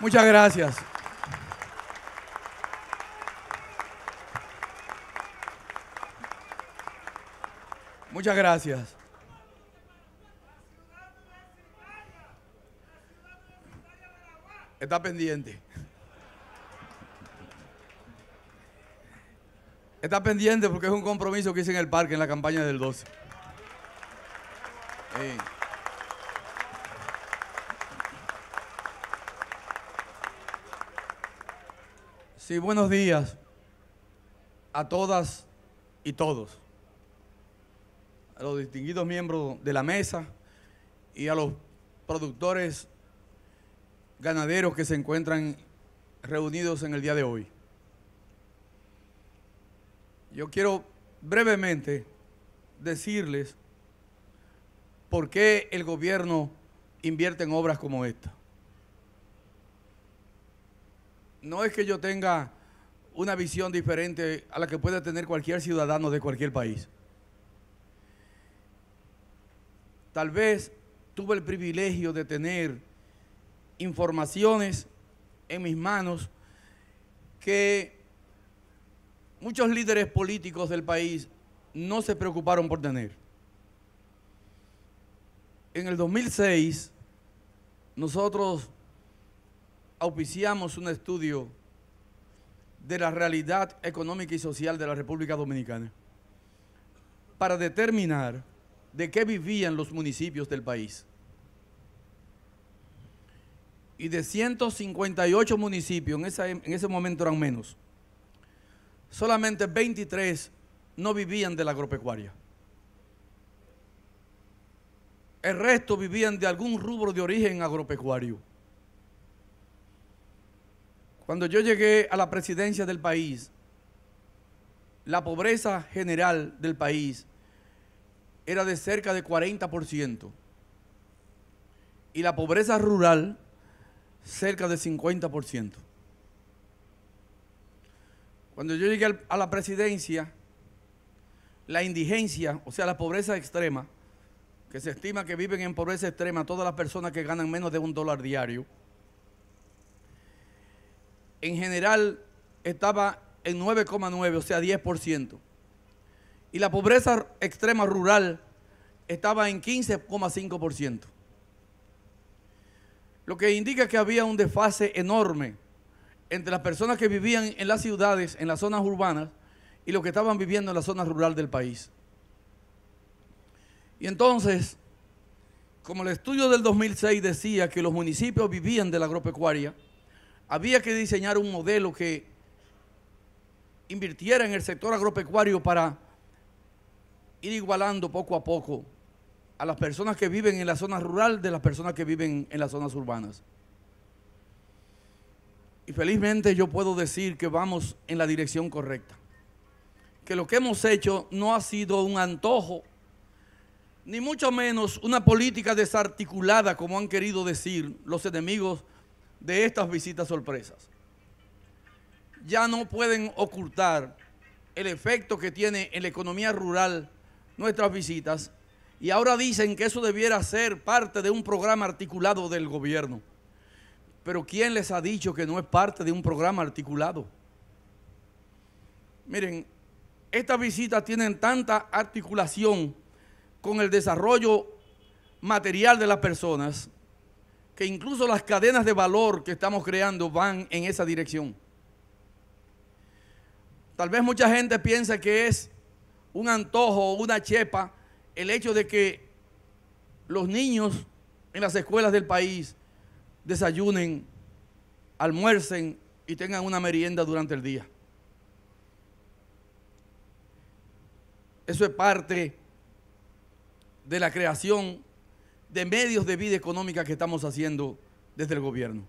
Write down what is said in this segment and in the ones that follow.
Muchas gracias. Muchas gracias. Está pendiente. Está pendiente porque es un compromiso que hice en el parque en la campaña del 12. Sí, buenos días a todas y todos, a los distinguidos miembros de la mesa y a los productores ganaderos que se encuentran reunidos en el día de hoy. Yo quiero brevemente decirles por qué el gobierno invierte en obras como esta no es que yo tenga una visión diferente a la que puede tener cualquier ciudadano de cualquier país. Tal vez tuve el privilegio de tener informaciones en mis manos que muchos líderes políticos del país no se preocuparon por tener. En el 2006, nosotros auspiciamos un estudio de la realidad económica y social de la República Dominicana para determinar de qué vivían los municipios del país. Y de 158 municipios, en, en ese momento eran menos, solamente 23 no vivían de la agropecuaria. El resto vivían de algún rubro de origen agropecuario. Cuando yo llegué a la presidencia del país, la pobreza general del país era de cerca de 40% y la pobreza rural cerca de 50%. Cuando yo llegué a la presidencia, la indigencia, o sea, la pobreza extrema, que se estima que viven en pobreza extrema todas las personas que ganan menos de un dólar diario, en general estaba en 9,9, o sea, 10%. Y la pobreza extrema rural estaba en 15,5%. Lo que indica que había un desfase enorme entre las personas que vivían en las ciudades, en las zonas urbanas, y los que estaban viviendo en la zona rural del país. Y entonces, como el estudio del 2006 decía que los municipios vivían de la agropecuaria, había que diseñar un modelo que invirtiera en el sector agropecuario para ir igualando poco a poco a las personas que viven en la zona rural de las personas que viven en las zonas urbanas. Y felizmente yo puedo decir que vamos en la dirección correcta. Que lo que hemos hecho no ha sido un antojo, ni mucho menos una política desarticulada, como han querido decir los enemigos de estas visitas sorpresas. Ya no pueden ocultar el efecto que tiene en la economía rural nuestras visitas y ahora dicen que eso debiera ser parte de un programa articulado del gobierno. Pero ¿quién les ha dicho que no es parte de un programa articulado? Miren, estas visitas tienen tanta articulación con el desarrollo material de las personas que incluso las cadenas de valor que estamos creando van en esa dirección. Tal vez mucha gente piensa que es un antojo, o una chepa, el hecho de que los niños en las escuelas del país desayunen, almuercen y tengan una merienda durante el día. Eso es parte de la creación de medios de vida económica que estamos haciendo desde el gobierno.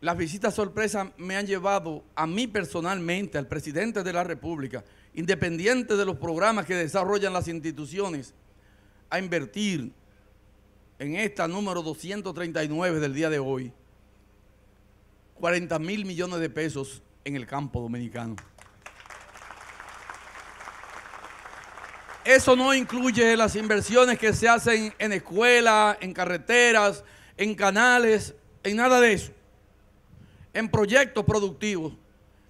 Las visitas sorpresas me han llevado a mí personalmente, al presidente de la República, independiente de los programas que desarrollan las instituciones, a invertir en esta número 239 del día de hoy 40 mil millones de pesos en el campo dominicano. Eso no incluye las inversiones que se hacen en escuelas, en carreteras, en canales, en nada de eso. En proyectos productivos,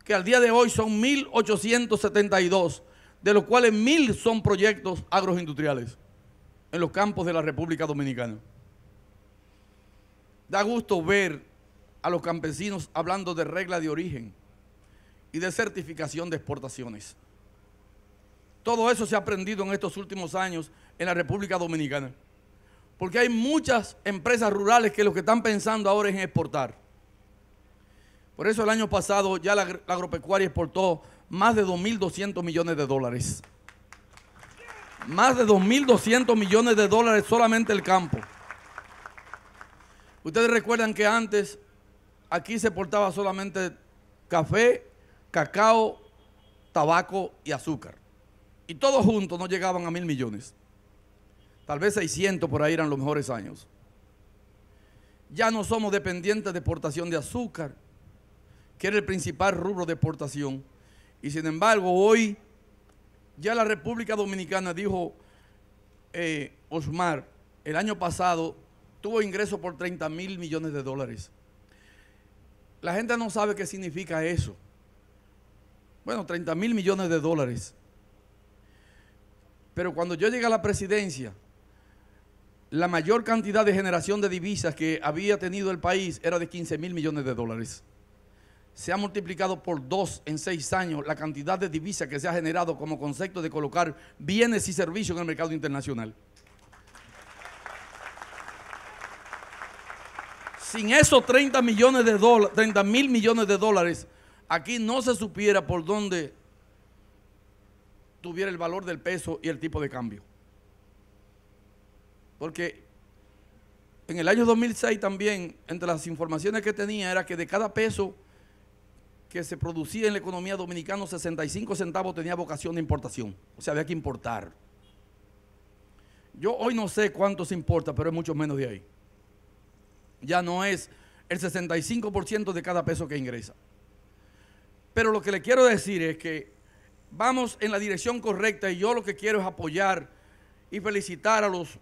que al día de hoy son 1.872, de los cuales 1.000 son proyectos agroindustriales en los campos de la República Dominicana. Da gusto ver a los campesinos hablando de regla de origen y de certificación de exportaciones. Todo eso se ha aprendido en estos últimos años en la República Dominicana. Porque hay muchas empresas rurales que lo que están pensando ahora es en exportar. Por eso el año pasado ya la, agropecuaria exportó más de 2.200 millones de dólares. Más de 2.200 millones de dólares solamente el campo. Ustedes recuerdan que antes aquí se exportaba solamente café, cacao, tabaco y azúcar. Y todos juntos no llegaban a mil millones. Tal vez 600 por ahí eran los mejores años. Ya no somos dependientes de exportación de azúcar, que era el principal rubro de exportación. Y sin embargo, hoy ya la República Dominicana dijo, eh, Osmar, el año pasado tuvo ingresos por 30 mil millones de dólares. La gente no sabe qué significa eso. Bueno, 30 mil millones de dólares. Pero cuando yo llegué a la presidencia, la mayor cantidad de generación de divisas que había tenido el país era de 15 mil millones de dólares. Se ha multiplicado por dos en seis años la cantidad de divisas que se ha generado como concepto de colocar bienes y servicios en el mercado internacional. Sin esos 30 millones de 30 mil millones de dólares, aquí no se supiera por dónde tuviera el valor del peso y el tipo de cambio. Porque en el año 2006 también, entre las informaciones que tenía, era que de cada peso que se producía en la economía dominicana, 65 centavos tenía vocación de importación. O sea, había que importar. Yo hoy no sé cuánto se importa, pero es mucho menos de ahí. Ya no es el 65% de cada peso que ingresa. Pero lo que le quiero decir es que vamos en la dirección correcta y yo lo que quiero es apoyar y felicitar a los,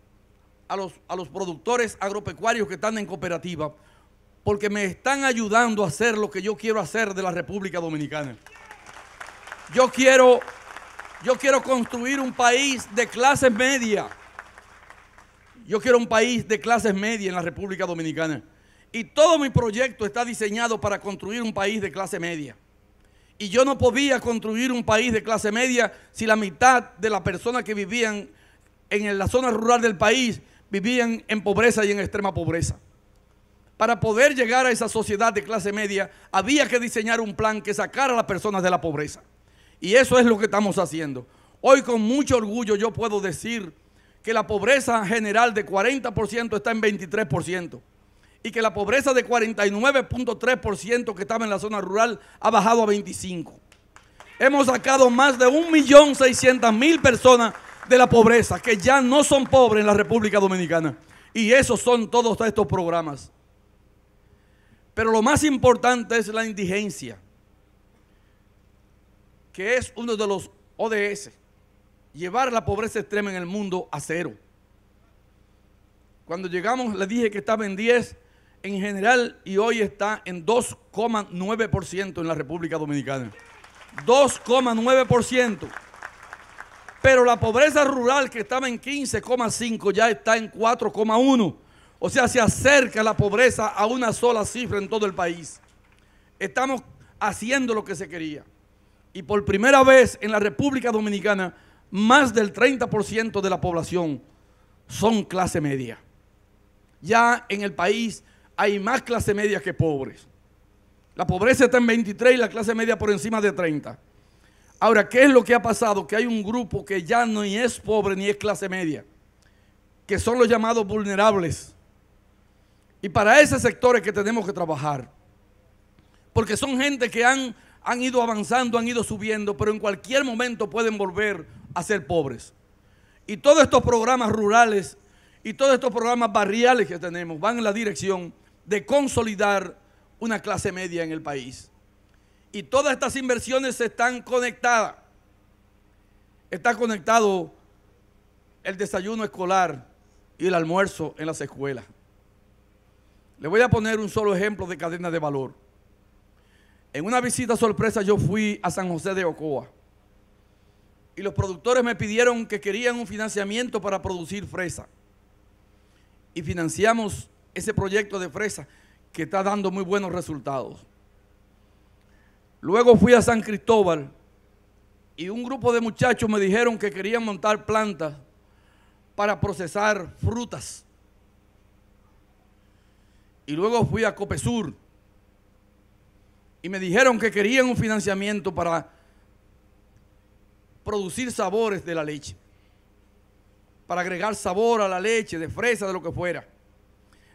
a los, a los productores agropecuarios que están en cooperativa porque me están ayudando a hacer lo que yo quiero hacer de la República Dominicana. Yo quiero, yo quiero construir un país de clase media. Yo quiero un país de clases media en la República Dominicana. Y todo mi proyecto está diseñado para construir un país de clase media. Y yo no podía construir un país de clase media si la mitad de las personas que vivían en la zona rural del país vivían en pobreza y en extrema pobreza. Para poder llegar a esa sociedad de clase media, había que diseñar un plan que sacara a las personas de la pobreza. Y eso es lo que estamos haciendo. Hoy con mucho orgullo yo puedo decir que la pobreza general de 40% está en 23% y que la pobreza de 49.3% que estaba en la zona rural ha bajado a 25. Hemos sacado más de 1.600.000 personas de la pobreza que ya no son pobres en la República Dominicana. Y esos son todos estos programas. Pero lo más importante es la indigencia, que es uno de los ODS, llevar la pobreza extrema en el mundo a cero. Cuando llegamos, le dije que estaba en 10 en general y hoy está en 2,9% en la República Dominicana. 2,9%. Pero la pobreza rural que estaba en 15,5 ya está en 4,1. O sea, se acerca la pobreza a una sola cifra en todo el país. Estamos haciendo lo que se quería. Y por primera vez en la República Dominicana, más del 30% de la población son clase media. Ya en el país hay más clase media que pobres. La pobreza está en 23 y la clase media por encima de 30. Ahora, ¿qué es lo que ha pasado? Que hay un grupo que ya no es pobre ni es clase media, que son los llamados vulnerables. Y para ese sector que tenemos que trabajar. Porque son gente que han, han ido avanzando, han ido subiendo, pero en cualquier momento pueden volver a ser pobres. Y todos estos programas rurales y todos estos programas barriales que tenemos van en la dirección de consolidar una clase media en el país. Y todas estas inversiones están conectadas. Está conectado el desayuno escolar y el almuerzo en las escuelas. Le voy a poner un solo ejemplo de cadena de valor. En una visita sorpresa yo fui a San José de Ocoa y los productores me pidieron que querían un financiamiento para producir fresa. Y financiamos ese proyecto de fresa que está dando muy buenos resultados. Luego fui a San Cristóbal y un grupo de muchachos me dijeron que querían montar plantas para procesar frutas. Y luego fui a Copesur y me dijeron que querían un financiamiento para producir sabores de la leche, para agregar sabor a la leche, de fresa, de lo que fuera.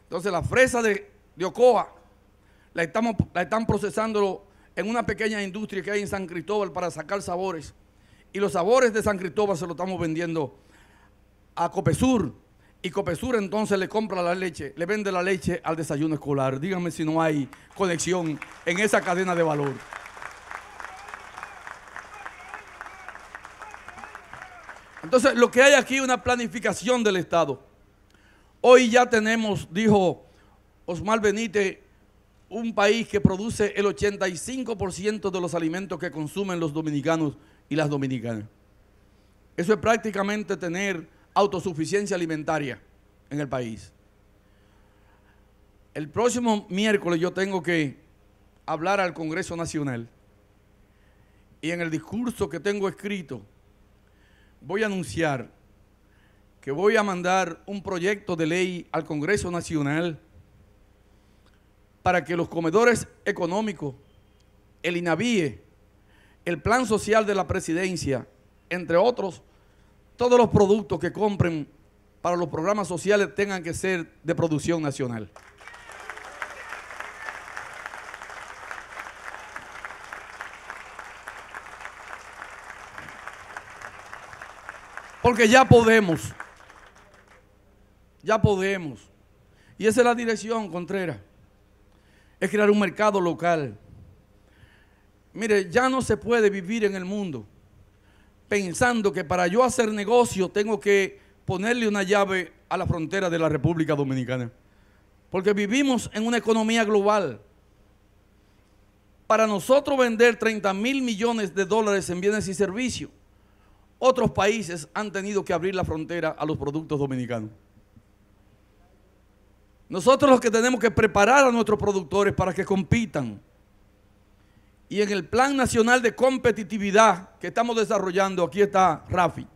Entonces la fresa de, Ocoa la, estamos, la están procesando en una pequeña industria que hay en San Cristóbal para sacar sabores. Y los sabores de San Cristóbal se los estamos vendiendo a Copesur. Y Copesur entonces le compra la leche, le vende la leche al desayuno escolar. Díganme si no hay conexión en esa cadena de valor. Entonces, lo que hay aquí es una planificación del Estado. Hoy ya tenemos, dijo Osmar Benítez, un país que produce el 85% de los alimentos que consumen los dominicanos y las dominicanas. Eso es prácticamente tener autosuficiencia alimentaria en el país. El próximo miércoles yo tengo que hablar al Congreso Nacional y en el discurso que tengo escrito voy a anunciar que voy a mandar un proyecto de ley al Congreso Nacional para que los comedores económicos, el INAVIE, el plan social de la presidencia, entre otros, todos los productos que compren para los programas sociales tengan que ser de producción nacional. Porque ya podemos ya podemos. Y esa es la dirección, Contreras. Es crear un mercado local. Mire, ya no se puede vivir en el mundo pensando que para yo hacer negocio tengo que ponerle una llave a la frontera de la República Dominicana. Porque vivimos en una economía global. Para nosotros vender 30 mil millones de dólares en bienes y servicios, otros países han tenido que abrir la frontera a los productos dominicanos. Nosotros los que tenemos que preparar a nuestros productores para que compitan. Y en el Plan Nacional de Competitividad que estamos desarrollando, aquí está Rafi,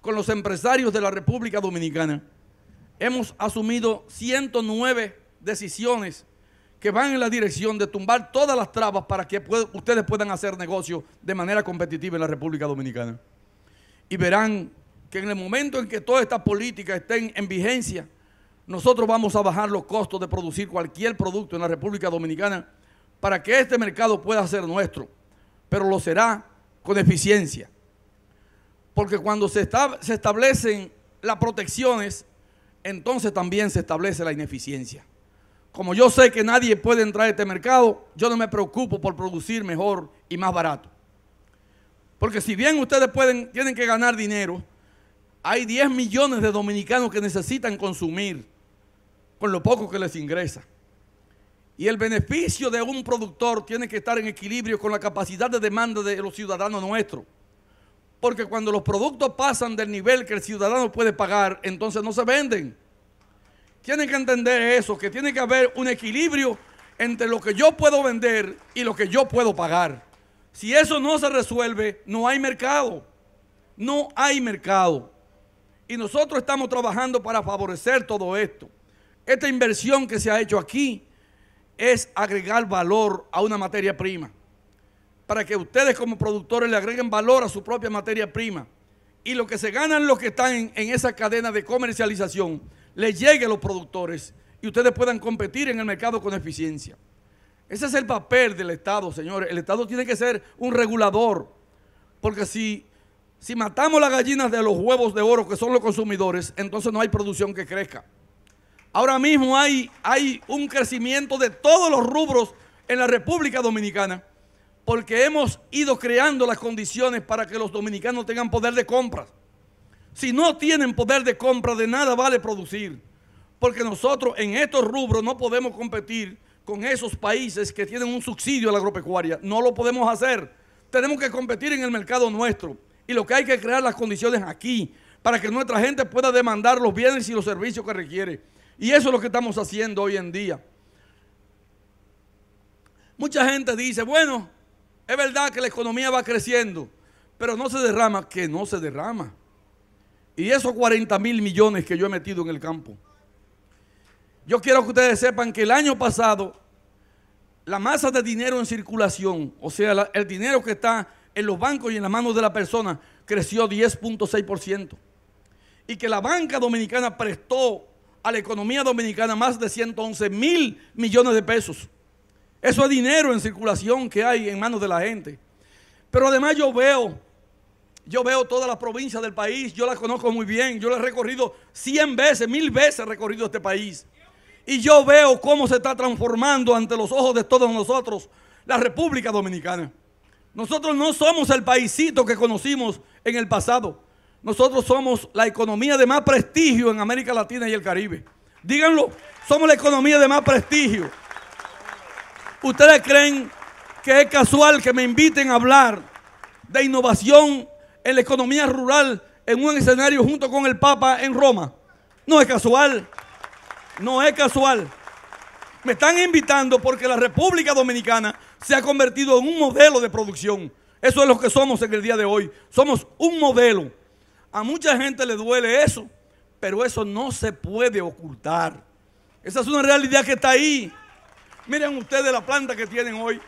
con los empresarios de la República Dominicana, hemos asumido 109 decisiones que van en la dirección de tumbar todas las trabas para que ustedes puedan hacer negocio de manera competitiva en la República Dominicana. Y verán que en el momento en que todas estas políticas estén en vigencia, nosotros vamos a bajar los costos de producir cualquier producto en la República Dominicana para que este mercado pueda ser nuestro, pero lo será con eficiencia. Porque cuando se, establecen las protecciones, entonces también se establece la ineficiencia. Como yo sé que nadie puede entrar a este mercado, yo no me preocupo por producir mejor y más barato. Porque si bien ustedes tienen que ganar dinero, hay 10 millones de dominicanos que necesitan consumir con lo poco que les ingresa. Y el beneficio de un productor tiene que estar en equilibrio con la capacidad de demanda de los ciudadanos nuestros. Porque cuando los productos pasan del nivel que el ciudadano puede pagar, entonces no se venden. Tienen que entender eso, que tiene que haber un equilibrio entre lo que yo puedo vender y lo que yo puedo pagar. Si eso no se resuelve, no hay mercado. No hay mercado. Y nosotros estamos trabajando para favorecer todo esto. Esta inversión que se ha hecho aquí es agregar valor a una materia prima. Para que ustedes como productores le agreguen valor a su propia materia prima. Y lo que se ganan los que están en, esa cadena de comercialización le llegue a los productores y ustedes puedan competir en el mercado con eficiencia. Ese es el papel del Estado, señores. El Estado tiene que ser un regulador. Porque si, si matamos las gallinas de los huevos de oro, que son los consumidores, entonces no hay producción que crezca. Ahora mismo hay, un crecimiento de todos los rubros en la República Dominicana porque hemos ido creando las condiciones para que los dominicanos tengan poder de compra. Si no tienen poder de compra, de nada vale producir, porque nosotros en estos rubros no podemos competir con esos países que tienen un subsidio a la agropecuaria. No lo podemos hacer. Tenemos que competir en el mercado nuestro. Y lo que hay que crear las condiciones aquí para que nuestra gente pueda demandar los bienes y los servicios que requiere. Y eso es lo que estamos haciendo hoy en día. Mucha gente dice, bueno, es verdad que la economía va creciendo, pero no se derrama, que no se derrama. Y esos 40 mil millones que yo he metido en el campo. Yo quiero que ustedes sepan que el año pasado la masa de dinero en circulación, o sea, el dinero que está en los bancos y en las manos de la persona, creció 10.6%. Y que la banca dominicana prestó a la economía dominicana más de 111 mil millones de pesos. Eso es dinero en circulación que hay en manos de la gente. Pero además yo veo, yo veo todas las provincias del país, yo la conozco muy bien, yo la he recorrido 100 veces, mil veces he recorrido este país. Y yo veo cómo se está transformando ante los ojos de todos nosotros la República Dominicana. Nosotros no somos el paisito que conocimos en el pasado. Nosotros somos la economía de más prestigio en América Latina y el Caribe. Díganlo, somos la economía de más prestigio. ¿Ustedes creen que es casual que me inviten a hablar de innovación en la economía rural en un escenario junto con el Papa en Roma? No es casual. No es casual. Me están invitando porque la República Dominicana se ha convertido en un modelo de producción. Eso es lo que somos en el día de hoy. Somos un modelo. A mucha gente le duele eso, pero eso no se puede ocultar. Esa es una realidad que está ahí. Miren ustedes la planta que tienen hoy.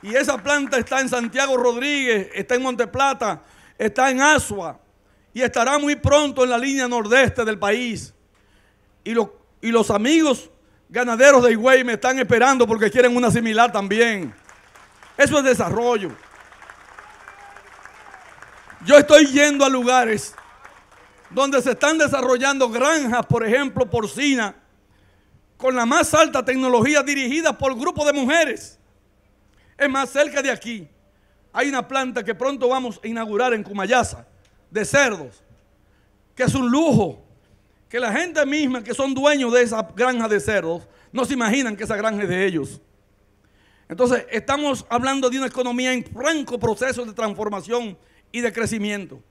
Y esa planta está en Santiago Rodríguez, está en Monteplata, está en Asua y estará muy pronto en la línea nordeste del país. Y, y los amigos ganaderos de Higüey me están esperando porque quieren una similar también. Eso es desarrollo. Yo estoy yendo a lugares donde se están desarrollando granjas, por ejemplo, porcina, con la más alta tecnología dirigida por grupos de mujeres. Es más, cerca de aquí hay una planta que pronto vamos a inaugurar en Cumayasa, de cerdos, que es un lujo, que la gente misma que son dueños de esa granja de cerdos, no se imaginan que esa granja es de ellos. Entonces, estamos hablando de una economía en franco proceso de transformación y de crecimiento.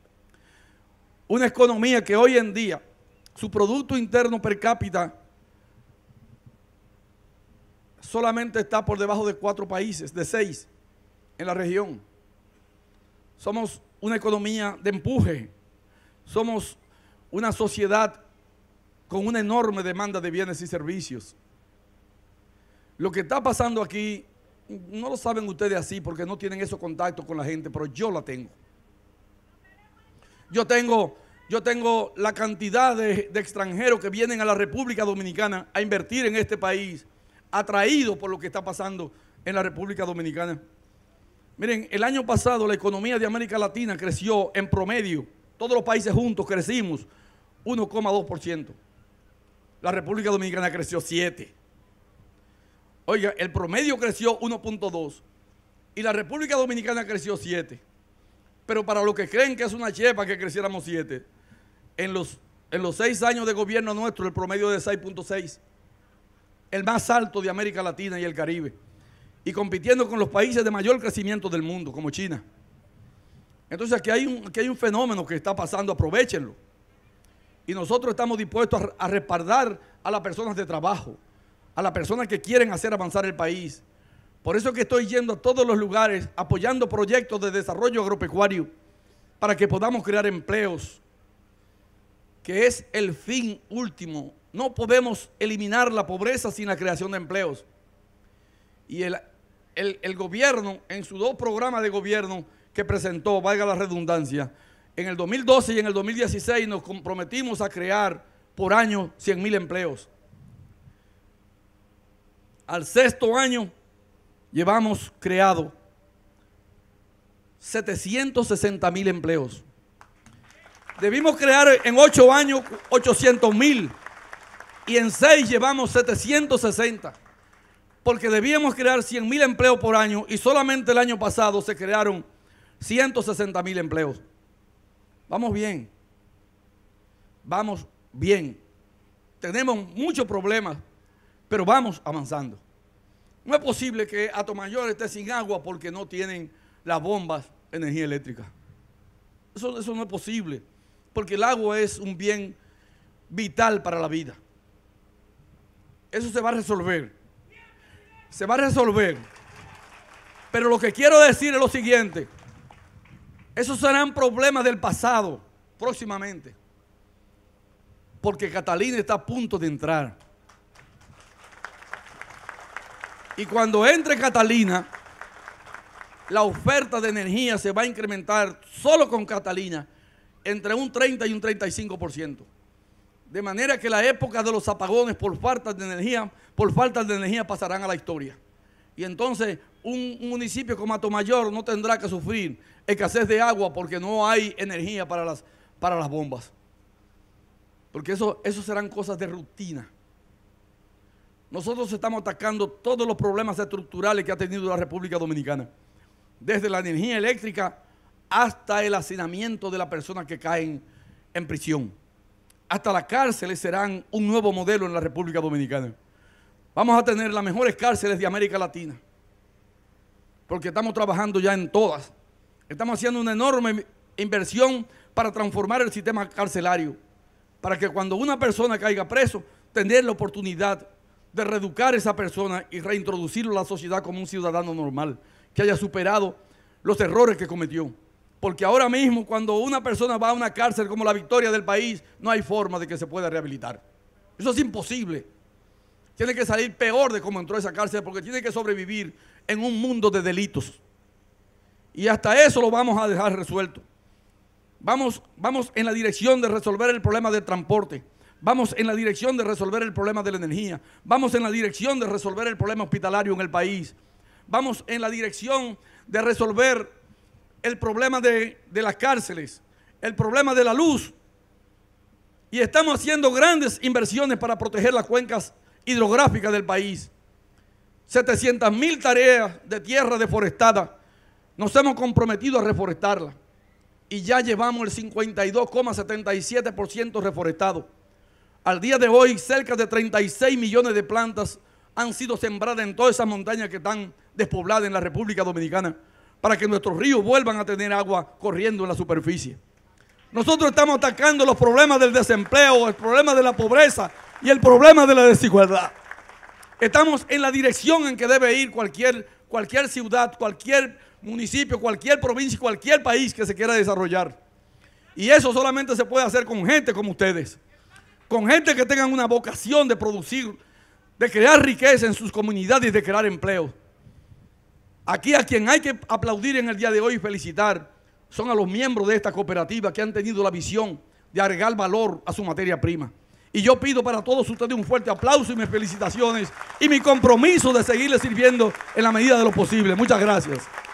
Una economía que hoy en día su Producto Interno Per cápita solamente está por debajo de cuatro países, de seis en la región. Somos una economía de empuje, somos una sociedad con una enorme demanda de bienes y servicios. Lo que está pasando aquí, no lo saben ustedes así porque no tienen esos contactos con la gente, pero yo la tengo. Yo tengo, yo tengo la cantidad de, de extranjeros que vienen a la República Dominicana a invertir en este país, atraídos por lo que está pasando en la República Dominicana. Miren, el año pasado la economía de América Latina creció en promedio, todos los países juntos crecimos 1,2%. La República Dominicana creció 7%. Oiga, el promedio creció 1.2% y la República Dominicana creció 7%. Pero para los que creen que es una chepa que creciéramos siete en los, en los seis años de gobierno nuestro el promedio es de 6.6, el más alto de América Latina y el Caribe, y compitiendo con los países de mayor crecimiento del mundo, como China. Entonces aquí hay un, hay un fenómeno que está pasando, aprovechenlo. Y nosotros estamos dispuestos a, a respaldar a las personas de trabajo, a las personas que quieren hacer avanzar el país, por eso que estoy yendo a todos los lugares apoyando proyectos de desarrollo agropecuario para que podamos crear empleos, que es el fin último. No podemos eliminar la pobreza sin la creación de empleos. Y el, gobierno, en su dos programas de gobierno que presentó, valga la redundancia, en el 2012 y en el 2016 nos comprometimos a crear por año 100 mil empleos. Al sexto año llevamos creado 760 mil empleos. Debimos crear en 8 años 800 mil y en 6 llevamos 760 porque debíamos crear 100 mil empleos por año y solamente el año pasado se crearon 160 mil empleos. Vamos bien, vamos bien. Tenemos muchos problemas, pero vamos avanzando. No es posible que Atomayor esté sin agua porque no tienen las bombas energía eléctrica. Eso, eso no es posible, porque el agua es un bien vital para la vida. Eso se va a resolver. Se va a resolver. Pero lo que quiero decir es lo siguiente. Esos serán problemas del pasado próximamente. Porque Catalina está a punto de entrar. Y cuando entre Catalina, la oferta de energía se va a incrementar solo con Catalina entre un 30 y un 35%. De manera que la época de los apagones por falta de energía, por falta de energía pasarán a la historia. Y entonces un, municipio como Atomayor no tendrá que sufrir escasez de agua porque no hay energía para las, para las bombas. Porque eso, eso serán cosas de rutina. Nosotros estamos atacando todos los problemas estructurales que ha tenido la República Dominicana, desde la energía eléctrica hasta el hacinamiento de las personas que caen en prisión. Hasta las cárceles serán un nuevo modelo en la República Dominicana. Vamos a tener las mejores cárceles de América Latina, porque estamos trabajando ya en todas. Estamos haciendo una enorme inversión para transformar el sistema carcelario, para que cuando una persona caiga preso, tener la oportunidad de de reeducar a esa persona y reintroducirlo a la sociedad como un ciudadano normal, que haya superado los errores que cometió. Porque ahora mismo cuando una persona va a una cárcel como la victoria del país, no hay forma de que se pueda rehabilitar. Eso es imposible. Tiene que salir peor de cómo entró a esa cárcel porque tiene que sobrevivir en un mundo de delitos. Y hasta eso lo vamos a dejar resuelto. Vamos, vamos en la dirección de resolver el problema del transporte. Vamos en la dirección de resolver el problema de la energía. Vamos en la dirección de resolver el problema hospitalario en el país. Vamos en la dirección de resolver el problema de, las cárceles, el problema de la luz. Y estamos haciendo grandes inversiones para proteger las cuencas hidrográficas del país. 700 mil tareas de tierra deforestada. Nos hemos comprometido a reforestarla. Y ya llevamos el 52,77% reforestado. Al día de hoy, cerca de 36 millones de plantas han sido sembradas en todas esas montañas que están despobladas en la República Dominicana para que nuestros ríos vuelvan a tener agua corriendo en la superficie. Nosotros estamos atacando los problemas del desempleo, el problema de la pobreza y el problema de la desigualdad. Estamos en la dirección en que debe ir cualquier, cualquier ciudad, cualquier municipio, cualquier provincia, cualquier país que se quiera desarrollar. Y eso solamente se puede hacer con gente como ustedes con gente que tengan una vocación de producir, de crear riqueza en sus comunidades y de crear empleo. Aquí a quien hay que aplaudir en el día de hoy y felicitar son a los miembros de esta cooperativa que han tenido la visión de agregar valor a su materia prima. Y yo pido para todos ustedes un fuerte aplauso y mis felicitaciones y mi compromiso de seguirles sirviendo en la medida de lo posible. Muchas gracias.